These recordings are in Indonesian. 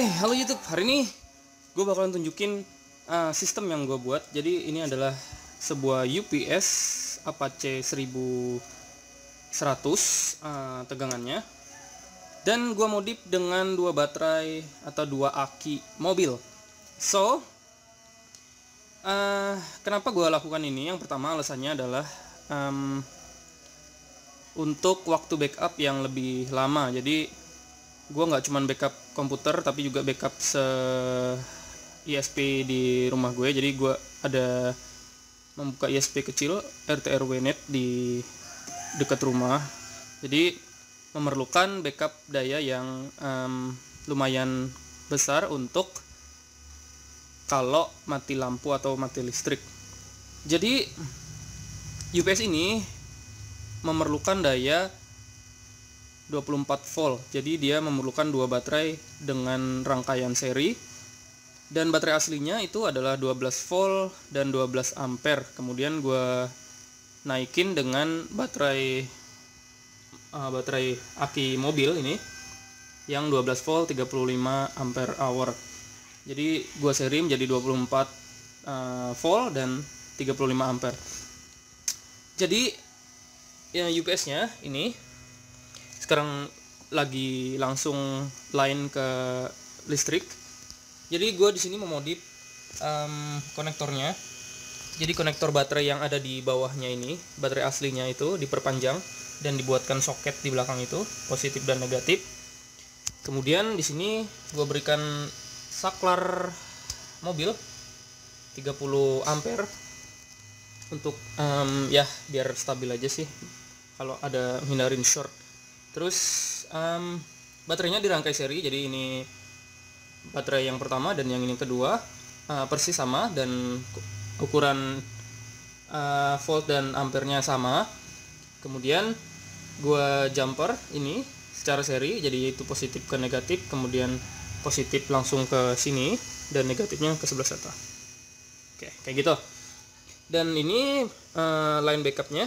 Oke, okay, halo YouTube. Hari ini gue bakalan tunjukin uh, sistem yang gue buat. Jadi ini adalah sebuah UPS Apache 1100 uh, eh, tegangannya. Dan gue modif dengan dua baterai atau dua aki mobil. So, uh, kenapa gue lakukan ini? Yang pertama alasannya adalah um, untuk waktu backup yang lebih lama. Jadi gue nggak cuman backup komputer tapi juga backup se ISP di rumah gue jadi gue ada membuka ISP kecil RTRW net di dekat rumah jadi memerlukan backup daya yang um, lumayan besar untuk kalau mati lampu atau mati listrik jadi UPS ini memerlukan daya 24 volt. Jadi dia memerlukan dua baterai dengan rangkaian seri. Dan baterai aslinya itu adalah 12 volt dan 12 ampere. Kemudian gue naikin dengan baterai uh, baterai aki mobil ini yang 12 volt 35 ampere hour. Jadi gue seri menjadi 24 uh, volt dan 35 ampere. Jadi yang UPS-nya ini sekarang lagi langsung line ke listrik jadi gue di sini memodif um, konektornya jadi konektor baterai yang ada di bawahnya ini baterai aslinya itu diperpanjang dan dibuatkan soket di belakang itu positif dan negatif kemudian di sini gue berikan saklar mobil 30 ampere untuk um, ya biar stabil aja sih kalau ada hindarin short terus um, baterainya dirangkai seri jadi ini baterai yang pertama dan yang ini kedua uh, persis sama dan ukuran uh, volt dan ampernya sama kemudian gua jumper ini secara seri jadi itu positif ke negatif kemudian positif langsung ke sini dan negatifnya ke sebelah sana oke kayak gitu dan ini uh, line backupnya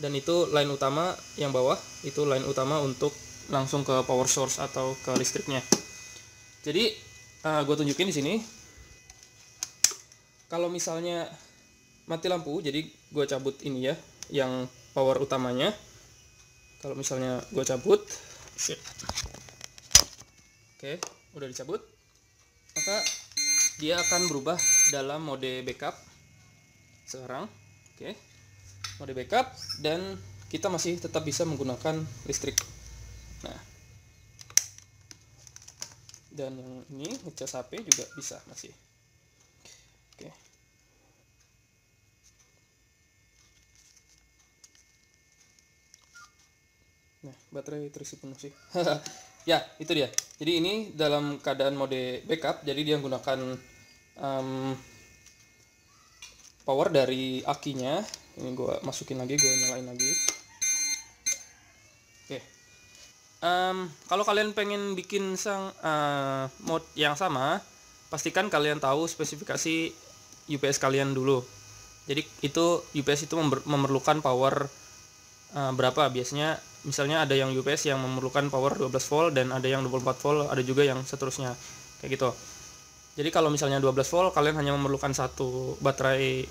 dan itu line utama yang bawah itu line utama untuk langsung ke power source atau ke listriknya jadi uh, eh, gue tunjukin di sini kalau misalnya mati lampu jadi gue cabut ini ya yang power utamanya kalau misalnya gue cabut oke oke udah dicabut maka dia akan berubah dalam mode backup sekarang oke Mode backup dan kita masih tetap bisa menggunakan listrik nah dan yang ini ngecas HP juga bisa masih oke nah baterai terisi penuh sih ya itu dia jadi ini dalam keadaan mode backup jadi dia menggunakan um, power dari akinya ini gue masukin lagi gue nyalain lagi oke okay. um, kalau kalian pengen bikin sang uh, eh, mode yang sama pastikan kalian tahu spesifikasi UPS kalian dulu jadi itu UPS itu memerlukan power uh, berapa biasanya misalnya ada yang UPS yang memerlukan power 12 volt dan ada yang 24 volt ada juga yang seterusnya kayak gitu jadi kalau misalnya 12 volt kalian hanya memerlukan satu baterai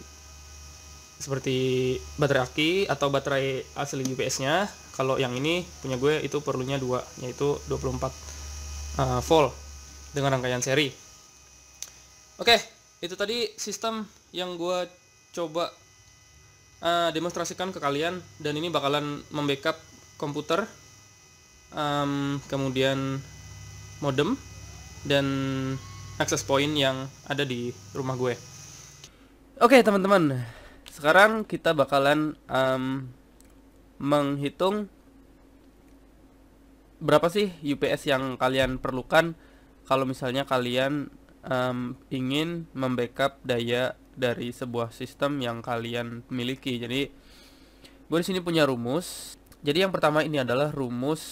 seperti baterai aki atau baterai asli UPS-nya. Kalau yang ini punya gue itu perlunya dua, yaitu 24 uh, eh, volt dengan rangkaian seri. Oke, okay, itu tadi sistem yang gue coba uh, demonstrasikan ke kalian dan ini bakalan membackup komputer, um, kemudian modem dan access point yang ada di rumah gue. Oke okay, teman-teman, sekarang kita bakalan um, menghitung berapa sih UPS yang kalian perlukan kalau misalnya kalian um, ingin membackup daya dari sebuah sistem yang kalian miliki. Jadi gue di sini punya rumus. Jadi yang pertama ini adalah rumus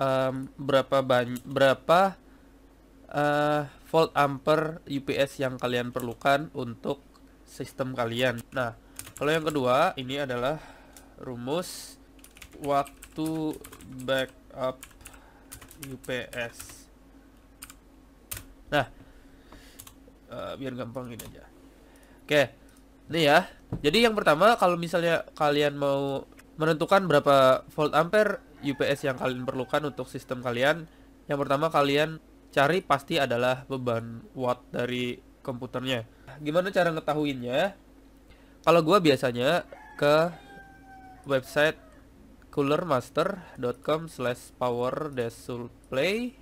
um, berapa banyak berapa uh, volt ampere UPS yang kalian perlukan untuk sistem kalian. Nah, kalau yang kedua ini adalah rumus waktu backup UPS. Nah, uh, biar gampang ini aja. Oke, ini ya. Jadi yang pertama kalau misalnya kalian mau menentukan berapa volt ampere UPS yang kalian perlukan untuk sistem kalian, yang pertama kalian cari pasti adalah beban watt dari komputernya. Gimana cara ngetahuinnya? Kalau gue biasanya ke website coolermaster.com slash power dash supply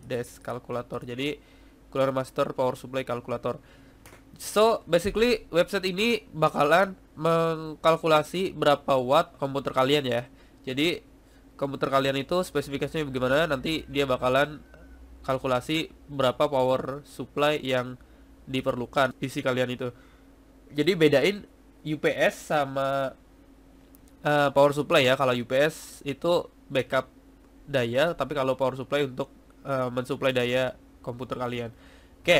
dash calculator jadi cooler master power supply calculator so basically website ini bakalan mengkalkulasi berapa watt komputer kalian ya jadi komputer kalian itu spesifikasinya bagaimana nanti dia bakalan kalkulasi berapa power supply yang diperlukan PC kalian itu jadi bedain UPS sama uh, power supply ya. Kalau UPS itu backup daya, tapi kalau power supply untuk uh, mensuplai daya komputer kalian. Oke.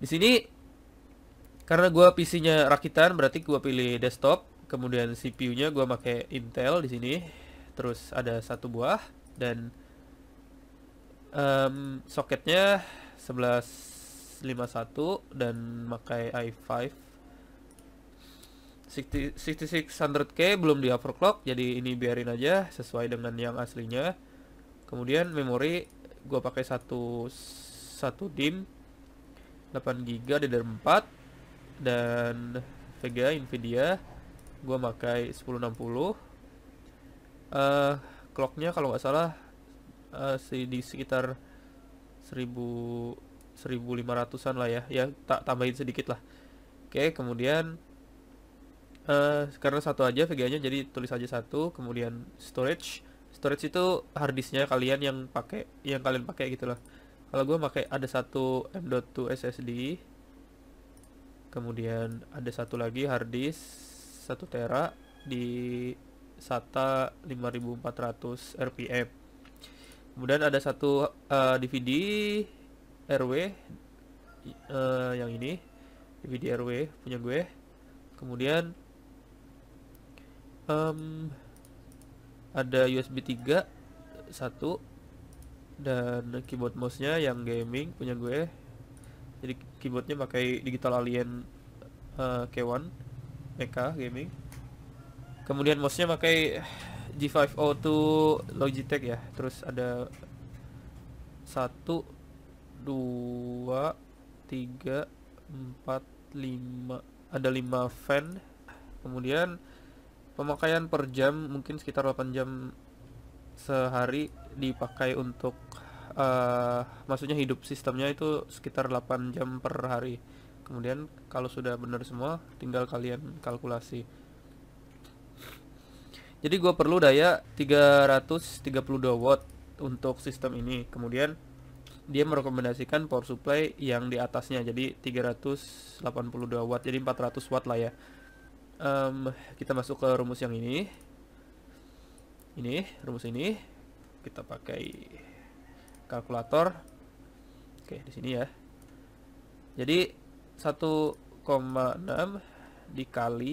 Di sini karena gua PC-nya rakitan, berarti gua pilih desktop, kemudian CPU-nya gua pakai Intel di sini. Terus ada satu buah dan um, soketnya 1151 dan pakai i5 6600K belum di overclock jadi ini biarin aja sesuai dengan yang aslinya kemudian memori gue pakai satu satu dim 8 GB DDR4 dan Vega Nvidia gue pakai 1060 uh, eh, clocknya kalau nggak salah uh, di sekitar 1000 1500an lah ya ya tak tambahin sedikit lah oke kemudian Eh, karena satu aja VGA-nya jadi tulis aja satu kemudian storage storage itu harddisknya kalian yang pakai yang kalian pakai gitulah kalau gue pakai ada satu M.2 SSD kemudian ada satu lagi harddisk satu tera di SATA 5400 RPM kemudian ada satu uh, eh, DVD RW uh, eh, yang ini DVD RW punya gue kemudian um, ada USB 3 satu dan keyboard mouse-nya yang gaming punya gue jadi keyboardnya pakai digital alien uh, K1 Mecha gaming kemudian mouse-nya pakai G502 Logitech ya terus ada satu dua tiga empat lima ada lima fan kemudian pemakaian per jam mungkin sekitar 8 jam sehari dipakai untuk uh, maksudnya hidup sistemnya itu sekitar 8 jam per hari kemudian kalau sudah benar semua tinggal kalian kalkulasi jadi gue perlu daya 332 watt untuk sistem ini kemudian dia merekomendasikan power supply yang di atasnya jadi 382 watt jadi 400 watt lah ya um, kita masuk ke rumus yang ini ini rumus ini kita pakai kalkulator oke di sini ya jadi 1,6 dikali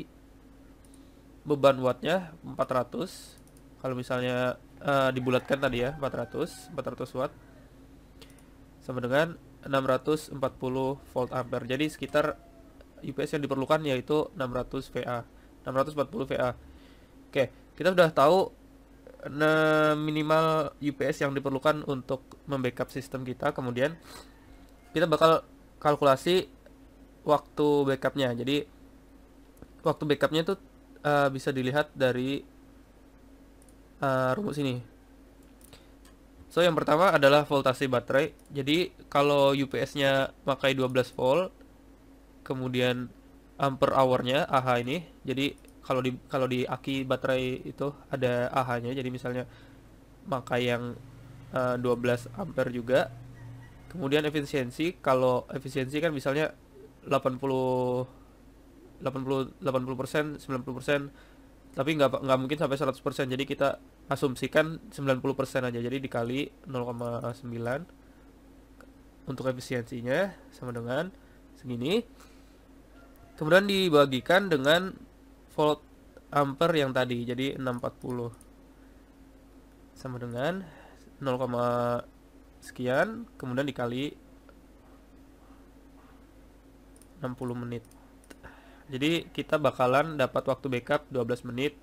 beban wattnya 400 kalau misalnya uh, dibulatkan tadi ya 400 400 watt sama dengan 640 volt ampere jadi sekitar UPS yang diperlukan yaitu 600 VA 640 VA oke kita sudah tahu minimal UPS yang diperlukan untuk membackup sistem kita kemudian kita bakal kalkulasi waktu backupnya jadi waktu backupnya itu uh, eh, bisa dilihat dari uh, rumus ini so yang pertama adalah voltasi baterai jadi kalau UPS nya pakai 12 volt kemudian ampere um, hournya AH ini jadi kalau di kalau di aki baterai itu ada AH-nya jadi misalnya maka yang uh, 12 ampere juga kemudian efisiensi kalau efisiensi kan misalnya 80 80 80 90 tapi nggak nggak mungkin sampai 100 jadi kita asumsikan 90 aja jadi dikali 0,9 untuk efisiensinya sama dengan segini kemudian dibagikan dengan volt ampere yang tadi jadi 640 sama dengan 0, sekian kemudian dikali 60 menit jadi kita bakalan dapat waktu backup 12 menit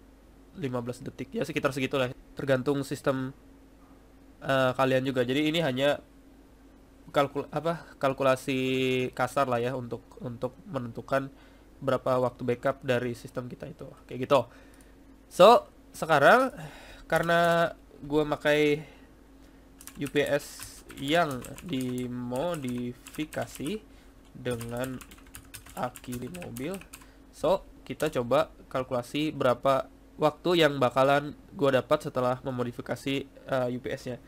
15 detik ya sekitar segitulah tergantung sistem uh, kalian juga jadi ini hanya kalkul apa kalkulasi kasar lah ya untuk untuk menentukan berapa waktu backup dari sistem kita itu kayak gitu so sekarang karena gue makai UPS yang dimodifikasi dengan aki mobil so kita coba kalkulasi berapa waktu yang bakalan gue dapat setelah memodifikasi uh, eh, UPS-nya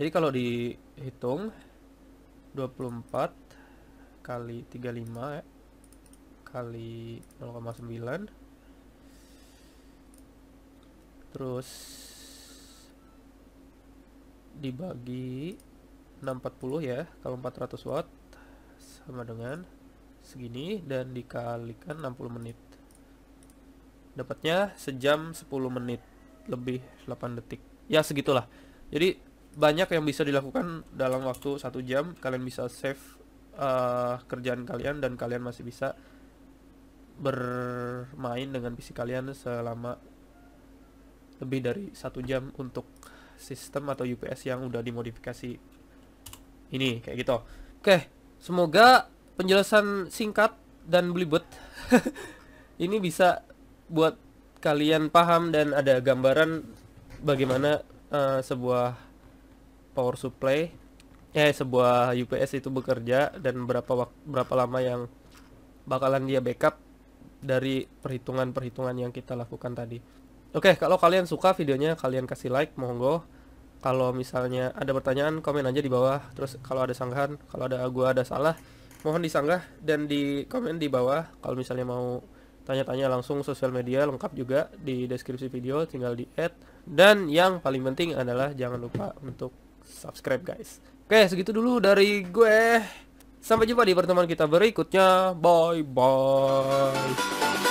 jadi kalau dihitung 24 kali 35 ya kali 0,9 terus dibagi 640 ya kalau 400 watt sama dengan segini dan dikalikan 60 menit dapatnya sejam 10 menit lebih 8 detik ya segitulah jadi banyak yang bisa dilakukan dalam waktu satu jam kalian bisa save uh, kerjaan kalian dan kalian masih bisa bermain dengan PC kalian selama lebih dari satu jam untuk sistem atau UPS yang udah dimodifikasi ini kayak gitu oke semoga penjelasan singkat dan belibet ini bisa buat kalian paham dan ada gambaran bagaimana uh, sebuah power supply eh sebuah UPS itu bekerja dan berapa waktu, berapa lama yang bakalan dia backup dari perhitungan-perhitungan yang kita lakukan tadi. Oke, kalau kalian suka videonya kalian kasih like monggo. Kalau misalnya ada pertanyaan komen aja di bawah. Terus kalau ada sanggahan, kalau ada gua ada salah, mohon disanggah dan di komen di bawah kalau misalnya mau tanya-tanya langsung sosial media lengkap juga di deskripsi video tinggal di add dan yang paling penting adalah jangan lupa untuk subscribe guys. Oke, segitu dulu dari gue. Sampai jumpa di pertemuan kita berikutnya. Bye bye.